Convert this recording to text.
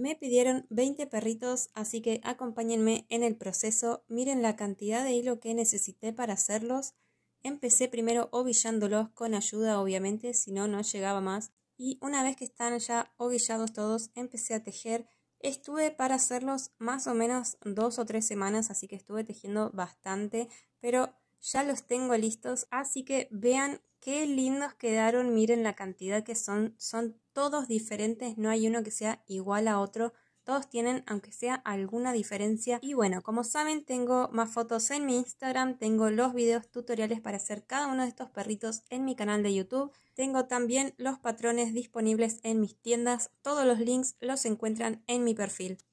Me pidieron 20 perritos, así que acompáñenme en el proceso. Miren la cantidad de hilo que necesité para hacerlos. Empecé primero ovillándolos con ayuda, obviamente, si no, no llegaba más. Y una vez que están ya ovillados todos, empecé a tejer. Estuve para hacerlos más o menos dos o tres semanas, así que estuve tejiendo bastante, pero ya los tengo listos, así que vean qué lindos quedaron, miren la cantidad que son, son todos diferentes, no hay uno que sea igual a otro. Todos tienen, aunque sea alguna diferencia. Y bueno, como saben, tengo más fotos en mi Instagram, tengo los videos tutoriales para hacer cada uno de estos perritos en mi canal de YouTube. Tengo también los patrones disponibles en mis tiendas. Todos los links los encuentran en mi perfil.